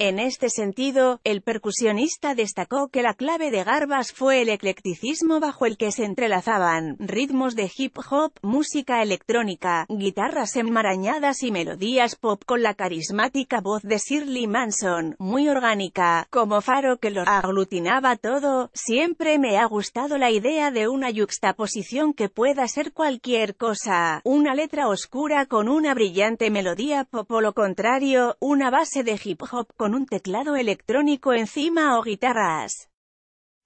En este sentido, el percusionista destacó que la clave de Garbas fue el eclecticismo bajo el que se entrelazaban ritmos de hip hop, música electrónica, guitarras enmarañadas y melodías pop con la carismática voz de Shirley Manson, muy orgánica, como faro que lo aglutinaba todo. Siempre me ha gustado la idea de una yuxtaposición que pueda ser cualquier cosa, una letra oscura con una brillante melodía pop o lo contrario, una base de hip hop con con un teclado electrónico encima o guitarras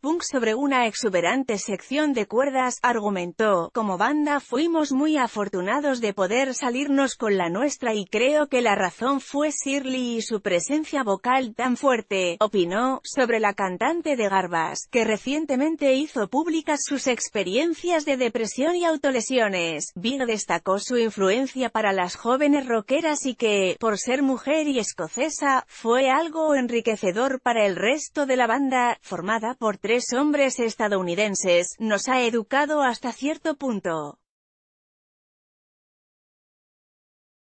punk sobre una exuberante sección de cuerdas, argumentó, como banda fuimos muy afortunados de poder salirnos con la nuestra y creo que la razón fue Shirley y su presencia vocal tan fuerte, opinó, sobre la cantante de Garbas, que recientemente hizo públicas sus experiencias de depresión y autolesiones. Vino destacó su influencia para las jóvenes rockeras y que, por ser mujer y escocesa, fue algo enriquecedor para el resto de la banda, formada por tres hombres estadounidenses, nos ha educado hasta cierto punto.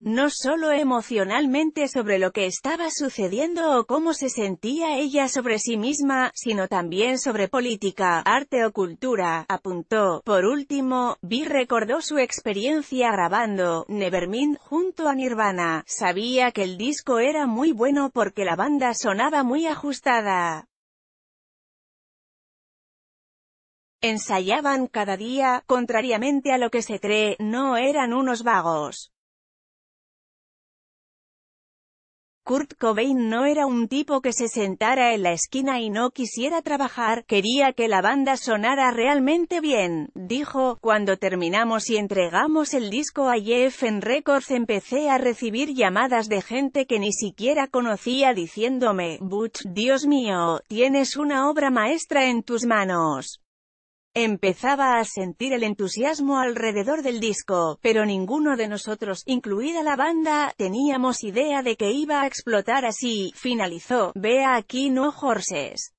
No solo emocionalmente sobre lo que estaba sucediendo o cómo se sentía ella sobre sí misma, sino también sobre política, arte o cultura, apuntó. Por último, Vi recordó su experiencia grabando Nevermind junto a Nirvana. Sabía que el disco era muy bueno porque la banda sonaba muy ajustada. Ensayaban cada día, contrariamente a lo que se cree, no eran unos vagos. Kurt Cobain no era un tipo que se sentara en la esquina y no quisiera trabajar, quería que la banda sonara realmente bien, dijo, cuando terminamos y entregamos el disco a en Records empecé a recibir llamadas de gente que ni siquiera conocía diciéndome, Butch, Dios mío, tienes una obra maestra en tus manos. Empezaba a sentir el entusiasmo alrededor del disco, pero ninguno de nosotros, incluida la banda, teníamos idea de que iba a explotar así, finalizó, vea aquí no horses.